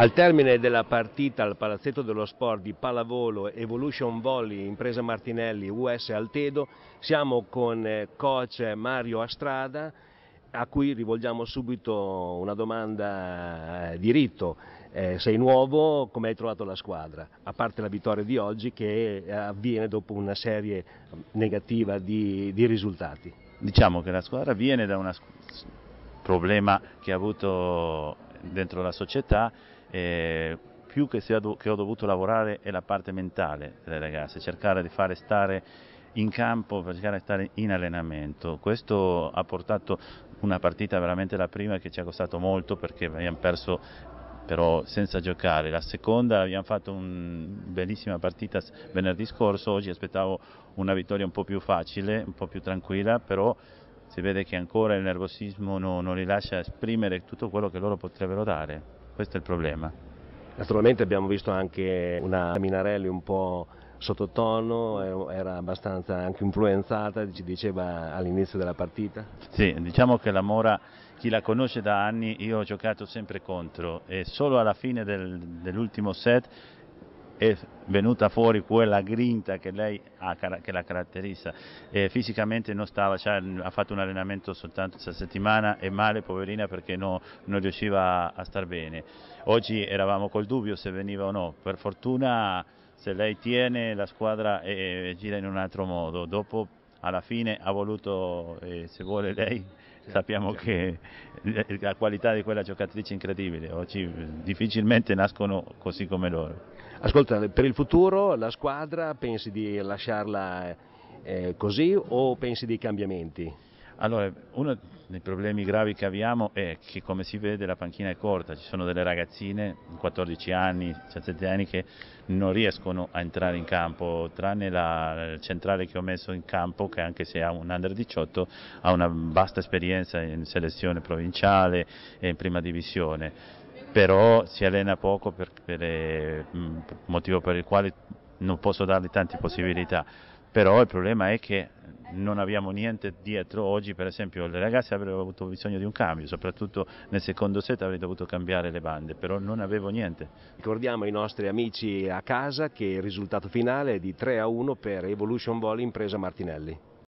Al termine della partita al Palazzetto dello Sport di pallavolo Evolution Volley, impresa Martinelli, US Altedo, siamo con eh, coach Mario Astrada a cui rivolgiamo subito una domanda eh, diritto. Eh, sei nuovo, come hai trovato la squadra? A parte la vittoria di oggi che avviene dopo una serie negativa di, di risultati. Diciamo che la squadra viene da un problema che ha avuto dentro la società eh, più che, do, che, ho dovuto lavorare è la parte mentale delle ragazze, cercare di fare stare in campo, cercare di stare in allenamento. Questo ha portato una partita veramente la prima che ci ha costato molto perché abbiamo perso però senza giocare. La seconda abbiamo fatto una bellissima partita venerdì scorso, oggi aspettavo una vittoria un po' più facile, un po' più tranquilla, però si vede che ancora il nervosismo non, non li lascia esprimere tutto quello che loro potrebbero dare questo è il problema. Naturalmente abbiamo visto anche una Minarelli un po' sottotono, eh, era abbastanza anche influenzata, ci diceva all'inizio della partita. Sì, diciamo che la Mora, chi la conosce da anni, io ho giocato sempre contro e solo alla fine del, dell'ultimo set è venuta fuori quella grinta che, ha, che la caratterizza. Eh, fisicamente non stava, cioè, ha fatto un allenamento soltanto questa settimana e male, poverina, perché no, non riusciva a, a star bene. Oggi eravamo col dubbio se veniva o no, per fortuna se lei tiene la squadra e, gira in un altro modo, dopo alla fine ha voluto, eh, se vuole lei, certo, sappiamo certo. che la qualità di quella giocatrice è incredibile, oggi eh, difficilmente nascono così come loro. Ascolta, per il futuro la squadra pensi di lasciarla eh, così o pensi di cambiamenti? Allora, uno dei problemi gravi che abbiamo è che come si vede la panchina è corta, ci sono delle ragazzine, 14 anni, 17 anni, che non riescono a entrare in campo, tranne la centrale che ho messo in campo, che anche se ha un under 18, ha una vasta esperienza in selezione provinciale e in prima divisione però si allena poco per, per eh, mm, motivo per il quale non posso dargli tante possibilità però il problema è che non abbiamo niente dietro oggi per esempio le ragazze avrebbero avuto bisogno di un cambio soprattutto nel secondo set avrei dovuto cambiare le bande però non avevo niente ricordiamo ai nostri amici a casa che il risultato finale è di 3 a 1 per Evolution Volley impresa Martinelli